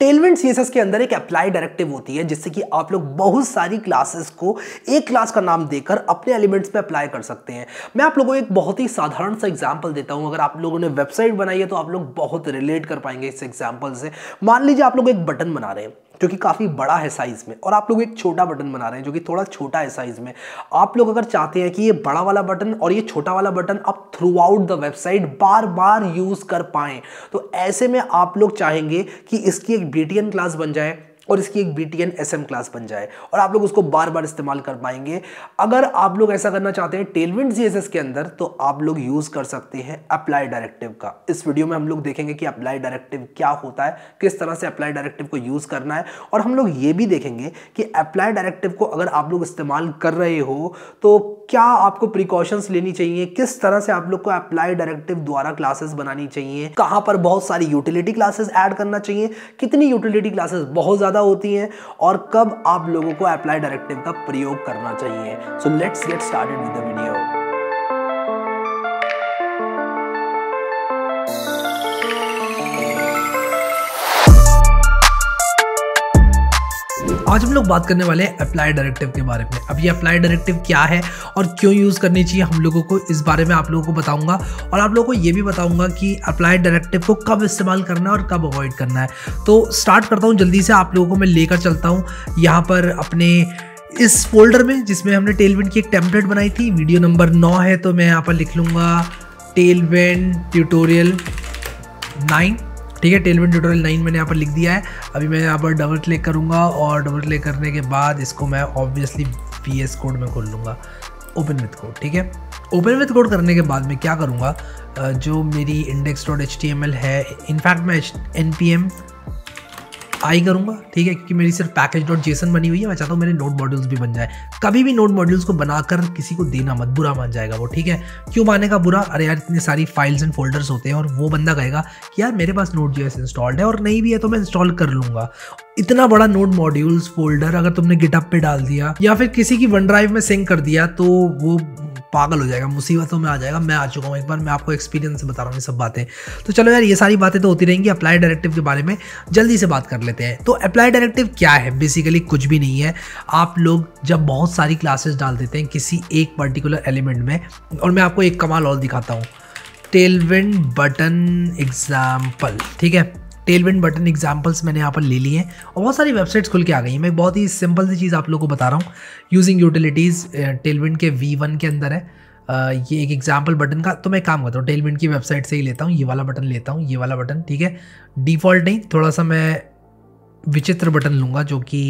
टेलमेंट सी के अंदर एक अप्लाई डायरेक्टिव होती है जिससे कि आप लोग बहुत सारी क्लासेस को एक क्लास का नाम देकर अपने एलिमेंट्स पे अप्लाई कर सकते हैं मैं आप लोगों को एक बहुत ही साधारण सा एग्जांपल देता हूं अगर आप लोगों ने वेबसाइट बनाई है तो आप लोग बहुत रिलेट कर पाएंगे इस एग्जाम्पल से मान लीजिए आप लोग एक बटन बना रहे हैं जो कि काफ़ी बड़ा है साइज़ में और आप लोग एक छोटा बटन बना रहे हैं जो कि थोड़ा छोटा है साइज़ में आप लोग अगर चाहते हैं कि ये बड़ा वाला बटन और ये छोटा वाला बटन आप थ्रू आउट द वेबसाइट बार बार यूज़ कर पाएँ तो ऐसे में आप लोग चाहेंगे कि इसकी एक बी क्लास बन जाए और इसकी एक B T N S M class बन जाए और आप लोग उसको बार बार इस्तेमाल कर पाएंगे अगर आप लोग ऐसा करना चाहते हैं टेलविंड जी एस एस के अंदर तो आप लोग यूज़ कर सकते हैं अप्लाई डायरेक्टिव का इस वीडियो में हम लोग देखेंगे कि अप्लाई डायरेक्टिव क्या होता है किस तरह से अप्लाई डायरेक्टिव को यूज़ करना है और हम लोग ये भी देखेंगे कि अप्लाई डायरेक्टिव को अगर आप लोग इस्तेमाल कर रहे हो तो क्या आपको प्रिकॉशंस लेनी चाहिए किस तरह से आप लोग को अप्लाई डायरेक्टिव द्वारा क्लासेस बनानी चाहिए कहाँ पर बहुत सारी यूटिलिटी क्लासेस ऐड करना चाहिए कितनी यूटिलिटी क्लासेस बहुत ज़्यादा ज़्यादा होती हैं और कब आप लोगों को अप्लाई डायरेक्टिव का प्रयोग करना चाहिए so let's get started with the video आज हम लोग बात करने वाले हैं अप्लाई डायरेक्टिव के बारे में अब ये अप्लाई डायरेक्टिव क्या है और क्यों यूज़ करनी चाहिए हम लोगों को इस बारे में आप लोगों को बताऊंगा और आप लोगों को ये भी बताऊंगा कि अप्लाई डायरेक्टिव को कब इस्तेमाल करना है और कब अवॉइड करना है तो स्टार्ट करता हूँ जल्दी से आप लोगों को मैं लेकर चलता हूँ यहाँ पर अपने इस फोल्डर में जिसमें हमने टेलविंड की एक टेम्पलेट बनाई थी वीडियो नंबर नौ है तो मैं यहाँ पर लिख लूँगा टेलविंड ट्यूटोरियल नाइन ठीक है टेलमेंट ट्यूटोरियल नाइन मैंने यहाँ पर लिख दिया है अभी मैं यहाँ पर डबल क्लिक करूँगा और डबल क्लिक करने के बाद इसको मैं ऑब्वियसली पी एस कोड में खोल लूँगा ओपन विथ कोड ठीक है ओपन विथ कोड करने के बाद मैं क्या करूँगा जो मेरी index dot H T M L है इनफैक्ट मैं एन पी एम आई करूँगा ठीक है क्योंकि मेरी सिर्फ पैकेज डॉट जेसन बनी हुई है मैं चाहता हूँ मेरे नोट मॉड्यूल्स भी बन जाए कभी भी नोट मॉड्यूल्स को बनाकर किसी को देना मत बुरा मान जाएगा वो ठीक है क्यों मानेगा बुरा अरे यार इतनी सारी फाइल्स एंड फोल्डर्स होते हैं और वो बंदा कहेगा कि यार मेरे पास नोट जेस इंस्टॉल्ड है और नहीं भी है तो मैं इंस्टॉल कर लूँगा इतना बड़ा नोट मॉड्यूल्स फोल्डर अगर तुमने गिटअप पे डाल दिया या फिर किसी की वन ड्राइव में सिंक कर दिया तो वो पागल हो जाएगा मुसीबतों में आ जाएगा मैं आ चुका हूँ एक बार मैं आपको एक्सपीरियंस से बता रहा हूँ ये सब बातें तो चलो यार ये सारी बातें तो होती रहेंगी अप्लाई डायरेक्टिव के बारे में जल्दी से बात कर लेते हैं तो अप्लाई डायरेक्टिव क्या है बेसिकली कुछ भी नहीं है आप लोग जब बहुत सारी क्लासेस डाल देते हैं किसी एक पर्टिकुलर एलिमेंट में और मैं आपको एक कमाल और दिखाता हूँ टेलविन बटन एग्जाम्पल ठीक है टेलविंड बटन एग्जाम्पल्स मैंने यहाँ पर ले लिए हैं और बहुत सारी वेबसाइट्स खुल के आ गई हैं मैं बहुत ही सिंपल सी चीज़ आप लोगों को बता रहा हूँ यूजिंग यूटिलिटीज़ टेलविंड के वी वन के अंदर है uh, ये एक एग्जाम्पल बटन का तो मैं काम करता हूँ टेलविंड की वेबसाइट से ही लेता हूँ ये वाला बटन लेता हूँ ये वाला बटन ठीक है डिफ़ॉल्ट नहीं थोड़ा सा मैं विचित्र बटन लूँगा जो कि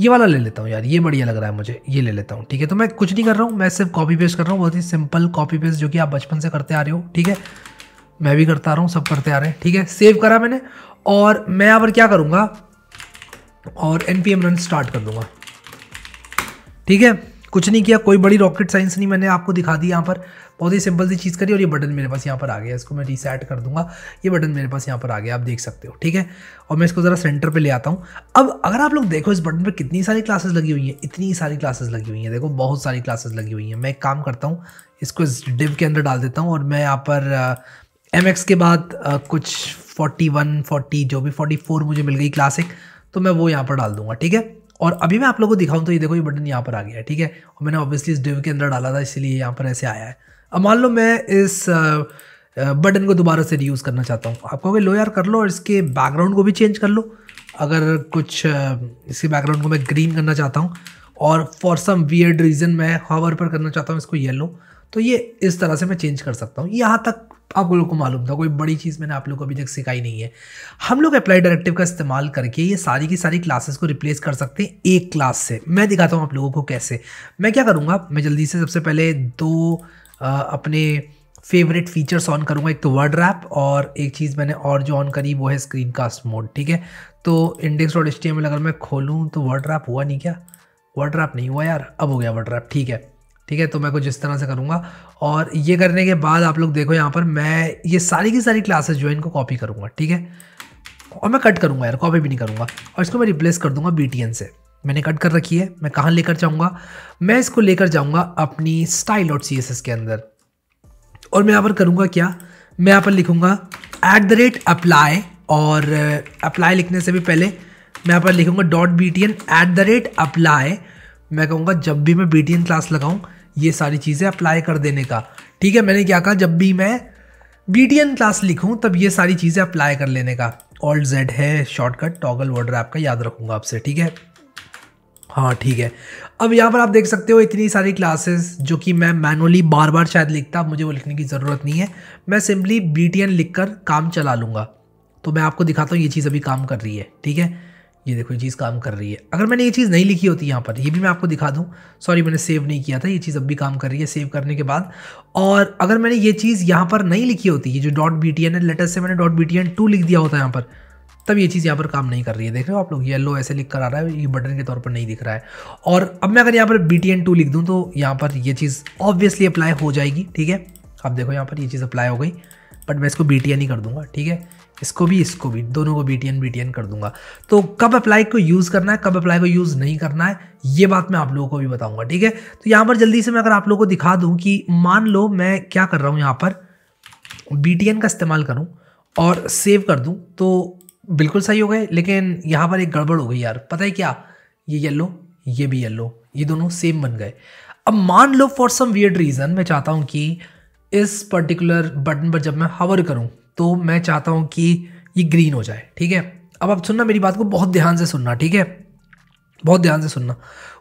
ये वाला ले लेता हूँ यार ये बढ़िया लग रहा है मुझे ये ले लेता हूँ ठीक है तो मैं कुछ नहीं कर रहा हूँ मैं सिर्फ कॉपी पेस्ट कर रहा हूँ बहुत ही सिंपल कॉपी पेस्ट जो कि आप बचपन से करते आ रहे हो ठीक है मैं भी करता रहा हूँ सब करते आ रहे हैं ठीक है सेव करा मैंने और मैं यहाँ पर क्या करूँगा और N P M run start कर दूंगा ठीक है कुछ नहीं किया कोई बड़ी रॉकेट साइंस नहीं मैंने आपको दिखा दी यहाँ पर बहुत ही सिंपल सी चीज़ करी और ये बटन मेरे पास यहाँ पर आ गया इसको मैं रीसेट कर दूंगा ये बटन मेरे पास यहाँ पर आ गया आप देख सकते हो ठीक है और मैं इसको ज़रा सेंटर पे ले आता हूँ अब अगर आप लोग देखो इस बटन पर कितनी सारी क्लासेस लगी हुई हैं इतनी सारी क्लासेस लगी हुई हैं देखो बहुत सारी क्लासेस लगी हुई हैं मैं एक काम करता हूँ इसको इस डिब के अंदर डाल देता हूँ और मैं यहाँ पर एम के बाद कुछ फोर्टी वन फोर्टी जो भी फोर्टी फोर मुझे मिल गई क्लासिक तो मैं वो यहाँ पर डाल दूंगा ठीक है और अभी मैं आप लोगों को दिखाऊँ तो ये देखो ये बटन यहाँ पर आ गया है ठीक है और मैंने ऑब्वियसली इस डिव के अंदर डाला था इसलिए यहाँ पर ऐसे आया है अब मान लो मैं इस बटन को दोबारा से रीयूज़ करना चाहता हूँ आप कहोगे लो यार कर लो और इसके बैकग्राउंड को भी चेंज कर लो अगर कुछ इसके बैकग्राउंड को मैं ग्रीन करना चाहता हूँ और फॉर सम वियर्ड रीज़न मैं हावर पर करना चाहता हूँ इसको येलो तो ये इस तरह से मैं चेंज कर सकता हूँ यहाँ तक आप लोगों को मालूम था कोई बड़ी चीज़ मैंने आप लोग को अभी तक सिखाई नहीं है हम लोग अप्लाई डायरेक्टिव का इस्तेमाल करके ये सारी की सारी क्लासेस को रिप्लेस कर सकते हैं एक क्लास से मैं दिखाता हूँ आप लोगों को कैसे मैं क्या करूँगा मैं जल्दी से सबसे पहले दो आ, अपने फेवरेट फीचर्स ऑन करूँगा एक तो वर्ड रैप और एक चीज़ मैंने और जो ऑन करी वो है स्क्रीन कास्ट मोड ठीक है तो इंडेक्स डॉट एच अगर मैं खोलूँ तो वर्ड रैप हुआ नहीं क्या वर्ड रैप नहीं हुआ यार अब हो गया वर्ड रैप ठीक है ठीक है तो मैं कुछ इस तरह से करूँगा और ये करने के बाद आप लोग देखो यहाँ पर मैं ये सारी की सारी क्लासेस जो है इनको कॉपी करूँगा ठीक है और मैं कट करूँगा यार कॉपी भी नहीं करूँगा और इसको मैं रिप्लेस कर दूँगा बी से मैंने कट कर रखी है मैं कहाँ लेकर जाऊँगा मैं इसको लेकर जाऊँगा अपनी style dot C S S के अंदर और मैं यहाँ पर करूँगा क्या मैं यहाँ पर लिखूँगा एट द रेट अप्लाई और अप्लाई uh, लिखने से भी पहले मैं यहाँ पर लिखूँगा dot B T N at the rate apply मैं कहूँगा जब भी मैं बी टी एन क्लास लगाऊँ ये सारी चीज़ें अप्लाई कर देने का ठीक है मैंने क्या कहा जब भी मैं बी टी एन क्लास लिखूँ तब ये सारी चीज़ें अप्लाई कर लेने का ऑल्ट जेड है शॉर्टकट टॉगल वर्डर आपका याद रखूँगा आपसे ठीक है हाँ ठीक है अब यहाँ पर आप देख सकते हो इतनी सारी क्लासेस जो कि मैं मैनुअली बार बार शायद लिखता मुझे वो लिखने की ज़रूरत नहीं है मैं सिंपली बी टी लिख कर काम चला लूँगा तो मैं आपको दिखाता हूँ ये चीज़ अभी काम कर रही है ठीक है ये देखो ये चीज़ काम कर रही है अगर मैंने ये चीज़ नहीं लिखी होती यहाँ पर ये भी मैं आपको दिखा दूँ सॉरी मैंने सेव नहीं किया था ये चीज़ अब भी काम कर रही है सेव करने के बाद और अगर मैंने ये चीज़ यहाँ पर नहीं लिखी होती ये जो डॉट बी टी एन है लेटर से मैंने dot B T N two लिख दिया होता है यहाँ पर तब ये चीज़ यहाँ पर काम नहीं कर रही है देख रहे हो आप लोग येलो ऐसे लिख कर आ रहा है ये बटन के तौर पर नहीं दिख रहा है और अब मैं अगर यहाँ पर बी टी एन टू लिख दूँ तो यहाँ पर ये चीज़ ऑब्वियसली अप्लाई हो जाएगी ठीक है आप देखो यहाँ पर ये चीज़ अप्लाई हो गई बट मैं इसको बी टी एन ही कर दूँगा ठीक है इसको भी इसको भी दोनों को बी टी कर दूंगा तो कब अप्लाई को यूज़ करना है कब अप्लाई को यूज़ नहीं करना है ये बात मैं आप लोगों को भी बताऊंगा ठीक है तो यहाँ पर जल्दी से मैं अगर आप लोगों को दिखा दूँ कि मान लो मैं क्या कर रहा हूँ यहाँ पर बी का इस्तेमाल करूँ और सेव कर दूँ तो बिल्कुल सही हो गए लेकिन यहाँ पर एक गड़बड़ हो गई यार पता है क्या ये येल्लो ये भी येल्लो ये दोनों सेम बन गए अब मान लो फॉर सम वियड रीज़न मैं चाहता हूँ कि इस पर्टिकुलर बटन पर जब मैं हवर करूँ तो मैं चाहता हूँ कि ये ग्रीन हो जाए ठीक है अब आप सुनना मेरी बात को बहुत ध्यान से सुनना ठीक है बहुत ध्यान से सुनना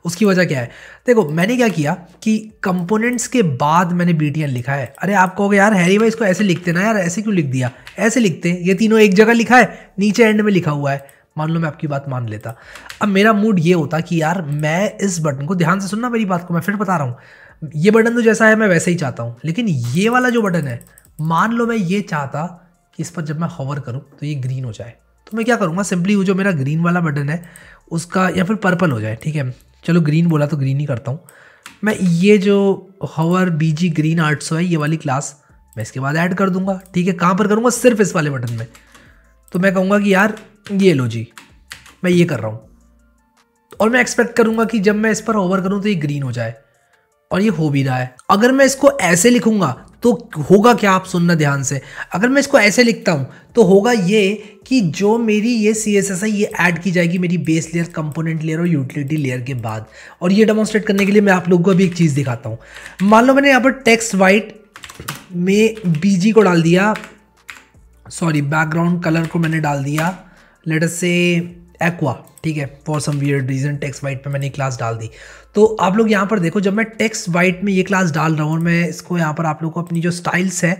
उसकी वजह क्या है देखो मैंने क्या किया कि कंपोनेंट्स के बाद मैंने बी लिखा है अरे आप कहोगे यार हैरी भाई इसको ऐसे लिखते ना यार ऐसे क्यों लिख दिया ऐसे लिखते ये तीनों एक जगह लिखा है नीचे एंड में लिखा हुआ है मान लो मैं आपकी बात मान लेता अब मेरा मूड ये होता कि यार मैं इस बटन को ध्यान से सुनना मेरी बात को मैं फिर बता रहा हूँ ये बटन तो जैसा है मैं वैसे ही चाहता हूँ लेकिन ये वाला जो बटन है मान लो मैं ये चाहता कि इस पर जब मैं होवर करूँ तो ये ग्रीन हो जाए तो मैं क्या करूँगा सिंपली वो जो मेरा ग्रीन वाला बटन है उसका या फिर पर्पल हो जाए ठीक है चलो ग्रीन बोला तो ग्रीन ही करता हूँ मैं ये जो हवर बी जी ग्रीन आर्ट है ये वाली क्लास मैं इसके बाद ऐड कर दूंगा ठीक है कहाँ पर करूँगा सिर्फ इस वाले बटन में तो मैं कहूँगा कि यार ये लो जी मैं ये कर रहा हूँ और मैं एक्सपेक्ट करूँगा कि जब मैं इस पर ओवर करूँ तो ये ग्रीन हो जाए और ये हो भी रहा है अगर मैं इसको ऐसे लिखूंगा तो होगा क्या आप सुनना ध्यान से अगर मैं इसको ऐसे लिखता हूँ तो होगा ये कि जो मेरी ये सी एस एस है ये ऐड की जाएगी मेरी बेस लेयर कंपोनेंट लेयर और यूटिलिटी लेयर के बाद और ये डेमोन्स्ट्रेट करने के लिए मैं आप लोगों को अभी एक चीज़ दिखाता हूँ मान लो मैंने यहाँ पर टेक्स्ट वाइट में बीजी को डाल दिया सॉरी बैकग्राउंड कलर को मैंने डाल दिया लेटस से एक्वा ठीक है for some weird reason text white पे मैंने क्लास डाल दी तो आप लोग यहाँ पर देखो जब मैं टेक्स वाइट में ये क्लास डाल रहा हूँ और मैं इसको यहाँ पर आप लोग को अपनी जो स्टाइल्स है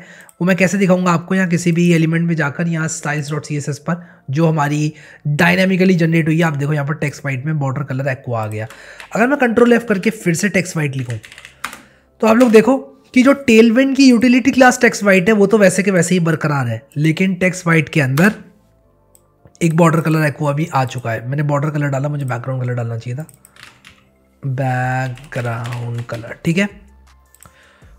वो मैं कैसे दिखाऊंगा आपको यहाँ किसी भी एलिमेंट में जाकर यहाँ styles dot C S S पर जो हमारी डायनेमिकली जनरेट हुई है आप देखो यहाँ पर टेक्स वाइट में बॉर्डर कलर एक्वा आ गया अगर मैं कंट्रोल एफ करके फिर से टेक्स वाइट लिखूँ तो आप लोग देखो कि जो टेलविंड की यूटिलिटी क्लास टेक्स वाइट है वो तो वैसे के वैसे ही बरकरार है लेकिन टेक्स वाइट के अंदर एक बॉर्डर कलर एक्वा भी आ चुका है मैंने बॉर्डर कलर डाला मुझे बैकग्राउंड कलर डालना चाहिए था बैकग्राउंड कलर ठीक है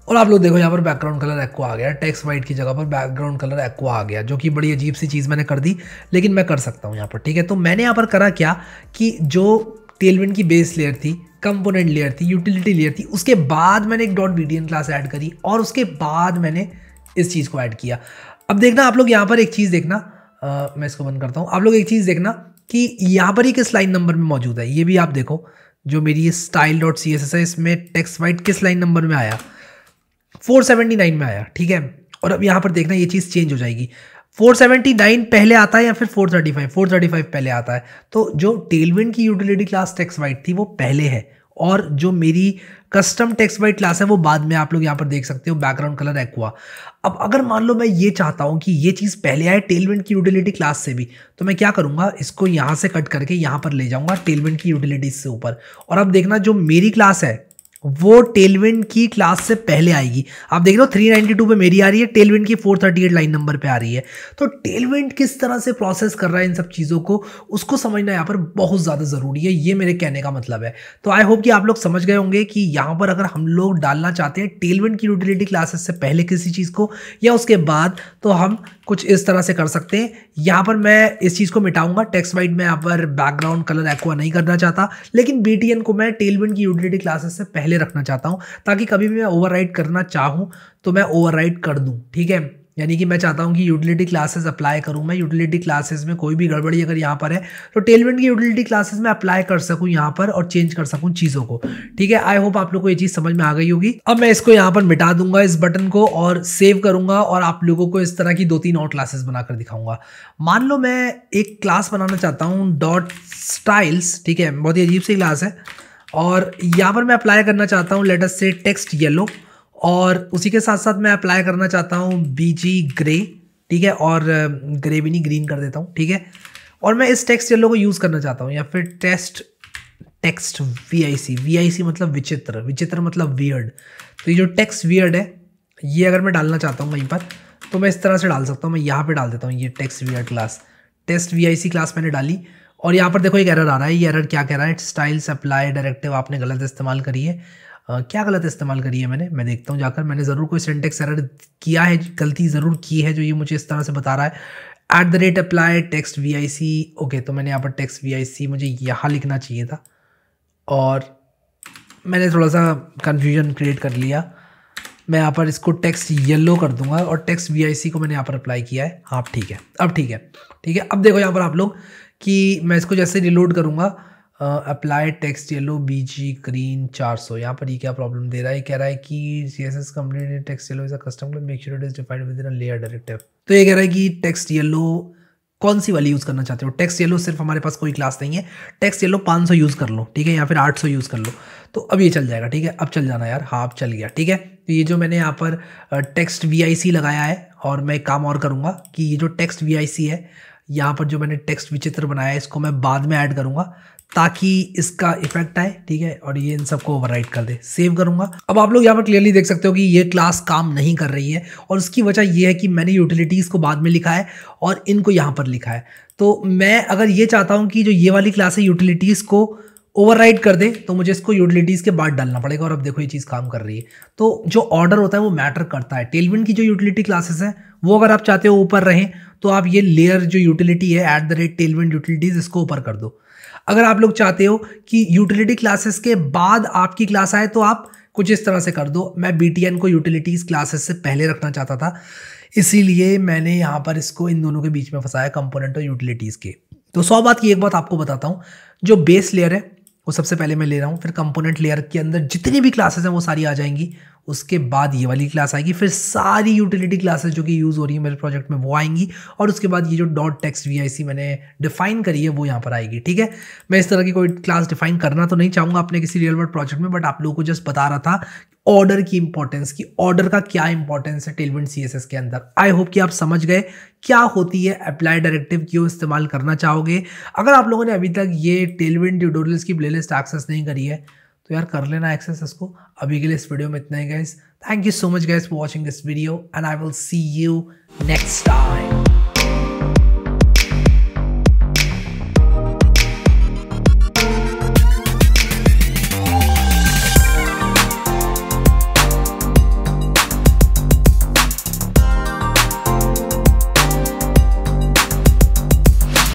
और आप लोग देखो यहाँ पर बैकग्राउंड कलर एक्वा आ गया टेक्स्ट वाइट की जगह पर बैकग्राउंड कलर एक्वा आ गया जो कि बड़ी अजीब सी चीज़ मैंने कर दी लेकिन मैं कर सकता हूँ यहाँ पर ठीक है तो मैंने यहाँ पर करा क्या कि जो टेलविन की बेस लेयर थी कंपोनेंट लेयर थी यूटिलिटी लेयर थी उसके बाद मैंने एक डॉट बी क्लास ऐड करी और उसके बाद मैंने इस चीज़ को ऐड किया अब देखना आप लोग यहाँ पर एक चीज़ देखना मैं इसको बंद करता हूँ आप लोग एक चीज़ देखना कि यहाँ पर ही किस लाइन नंबर में मौजूद है ये भी आप देखो जो मेरी ये style dot C S S है इसमें टेक्स वाइट किस लाइन नंबर में आया 479 में आया ठीक है और अब यहाँ पर देखना ये चीज़ चेंज हो जाएगी 479 पहले आता है या फिर 435 435 पहले आता है तो जो टेलविन की यूटिलिटी क्लास टेक्स वाइट थी वो पहले है और जो मेरी कस्टम टेक्स्ट वाइट क्लास है वो बाद में आप लोग यहाँ पर देख सकते हो बैकग्राउंड कलर एक्वा अब अगर मान लो मैं ये चाहता हूँ कि ये चीज़ पहले आए टेलविंड की यूटिलिटी क्लास से भी तो मैं क्या करूँगा इसको यहाँ से कट करके यहाँ पर ले जाऊँगा टेलविंड की यूटिलिटीज से ऊपर और अब देखना जो मेरी क्लास है वो टेलविंड की क्लास से पहले आएगी आप देख रहे हो 392 पे मेरी आ रही है टेलविंड की 438 लाइन नंबर पे आ रही है तो टेलविंड किस तरह से प्रोसेस कर रहा है इन सब चीज़ों को उसको समझना यहाँ पर बहुत ज़्यादा ज़रूरी है ये मेरे कहने का मतलब है तो आई होप कि आप लोग समझ गए होंगे कि यहाँ पर अगर हम लोग डालना चाहते हैं टेलविंड की यूटिलिटी क्लासेस से पहले किसी चीज़ को या उसके बाद तो हम कुछ इस तरह से कर सकते हैं यहाँ पर मैं इस चीज़ को मिटाऊंगा टेक्स वाइट में यहाँ पर बैकग्राउंड कलर एक्वा नहीं करना चाहता लेकिन बी को मैं टेलविंड की यूटिलिटी क्लासेस से पहले पहले रखना चाहता हूँ ताकि कभी भी मैं ओवर करना चाहूँ तो मैं ओवर कर दूँ ठीक है यानी कि मैं चाहता हूँ कि यूटिलिटी क्लासेस अप्लाई करूँ मैं यूटिलिटी क्लासेस में कोई भी गड़बड़ी अगर यहाँ पर है तो टेलमेंट की यूटिलिटी क्लासेस में अप्लाई कर सकूँ यहाँ पर और चेंज कर सकूँ चीज़ों को ठीक है आई होप आप लोगों को ये चीज़ समझ में आ गई होगी अब मैं इसको यहाँ पर मिटा दूंगा इस बटन को और सेव करूंगा और आप लोगों को इस तरह की दो तीन और क्लासेस बनाकर दिखाऊंगा मान लो मैं एक क्लास बनाना चाहता हूँ डॉट स्टाइल्स ठीक है बहुत ही अजीब सी क्लास है और यहाँ पर मैं अप्लाई करना चाहता हूँ लेटस से टेक्स्ट येलो और उसी के साथ साथ मैं अप्लाई करना चाहता हूँ बीजी ग्रे ठीक है और ग्रे भी नहीं ग्रीन कर देता हूँ ठीक है और मैं इस टेक्स्ट येलो को यूज़ करना चाहता हूँ या फिर test text V I C V I C मतलब विचित्र विचित्र मतलब वियर्ड तो ये जो टेक्स्ट वियर्ड है ये अगर मैं डालना चाहता हूँ वहीं पर तो मैं इस तरह से डाल सकता हूँ मैं यहाँ पर डाल देता हूँ ये text weird class test V I C class मैंने डाली और यहाँ पर देखो एक एरर आ रहा है ये एरर क्या कह रहा है स्टाइल्स अप्लाई डायरेक्टिव आपने गलत इस्तेमाल करी है आ, क्या गलत इस्तेमाल करी है मैंने मैं देखता हूँ जाकर मैंने ज़रूर कोई सेंटेक्स एरर किया है गलती ज़रूर की है जो ये मुझे इस तरह से बता रहा है at the rate apply text V I C okay तो मैंने यहाँ पर टेक्स्ट वी आई सी मुझे यहाँ लिखना चाहिए था और मैंने थोड़ा सा कन्फ्यूजन क्रिएट कर लिया मैं यहाँ पर इसको टेक्स्ट येलो कर दूंगा और टेक्स्ट वी आई सी को मैंने यहाँ पर अप्लाई किया है हाँ ठीक है अब ठीक है ठीक है अब देखो यहाँ पर आप लोग कि मैं इसको जैसे रिलोड करूँगा apply text yellow B G green चार सौ यहाँ पर ये क्या प्रॉब्लम दे रहा है कह रहा है कि C S S complete text yellow is a custom make sure it is defined within a layer directive तो ये कह रहा है कि टेक्स्ट येलो कौन सी वाली यूज़ करना चाहते हो टेक्स्ट येलो सिर्फ हमारे पास कोई क्लास नहीं है टेक्स्ट येलो पाँच सौ यूज़ कर लो ठीक है या फिर आठ सौ यूज़ कर लो तो अब ये चल जाएगा ठीक है अब चल जाना यार हाँ चल गया ठीक है तो ये जो मैंने यहाँ पर टेक्स्ट वी लगाया है और मैं एक काम और करूँगा कि ये जो टेक्स्ट वी है यहाँ पर जो मैंने टेक्स्ट विचित्र बनाया है इसको मैं बाद में ऐड करूँगा ताकि इसका इफेक्ट आए ठीक है और ये इन सबको ओवरराइड कर दे सेव करूँगा अब आप लोग यहाँ पर क्लियरली देख सकते हो कि ये क्लास काम नहीं कर रही है और उसकी वजह ये है कि मैंने यूटिलिटीज़ को बाद में लिखा है और इनको यहाँ पर लिखा है तो मैं अगर ये चाहता हूँ कि जो ये वाली क्लास है यूटिलिटीज़ को ओवरराइड कर दे तो मुझे इसको यूटिलिटीज़ के बाद डालना पड़ेगा और अब देखो ये चीज़ काम कर रही है तो जो ऑर्डर होता है वो मैटर करता है टेलविन की जो यूटिलिटी क्लासेस है वो अगर आप चाहते हो ऊपर रहें तो आप ये लेयर जो यूटिलिटी है at the rate Tailwind utilities इसको ऊपर कर दो अगर आप लोग चाहते हो कि यूटिलिटी क्लासेस के बाद आपकी क्लास आए तो आप कुछ इस तरह से कर दो मैं बी को यूटिलिटीज़ क्लासेस से पहले रखना चाहता था इसीलिए मैंने यहाँ पर इसको इन दोनों के बीच में फंसाया कंपोनेंट और यूटिलिटीज़ के तो सौ बात की एक बात आपको बताता हूँ जो बेस लेयर है वो सबसे पहले मैं ले रहा हूँ फिर कंपोनेंट लेयर के अंदर जितनी भी क्लासेस हैं वो सारी आ जाएंगी उसके बाद ये वाली क्लास आएगी फिर सारी यूटिलिटी क्लासेस जो कि यूज़ हो रही है मेरे प्रोजेक्ट में वो आएंगी और उसके बाद ये जो डॉट टेक्स वी मैंने डिफाइन करी है वो यहाँ पर आएगी ठीक है मैं इस तरह की कोई क्लास डिफाइन करना तो नहीं चाहूँगा अपने किसी रियल वर्ड प्रोजेक्ट में बट आप लोगों को जस्ट बता रहा था ऑर्डर की इंपॉर्टेंस की ऑर्डर का क्या इंपॉर्टेंस है टेलविंड एस के अंदर आई होप कि आप समझ गए क्या होती है अप्लाई डायरेक्टिव क्यों इस्तेमाल करना चाहोगे अगर आप लोगों ने अभी तक ये टेलविंड ट्यूटोरियल्स की प्लेलिस्ट एक्सेस नहीं करी है तो यार कर लेना एक्सेस इसको अभी के लिए इस वीडियो में इतना ही guys thank you so much guys for watching this video and I will see you next time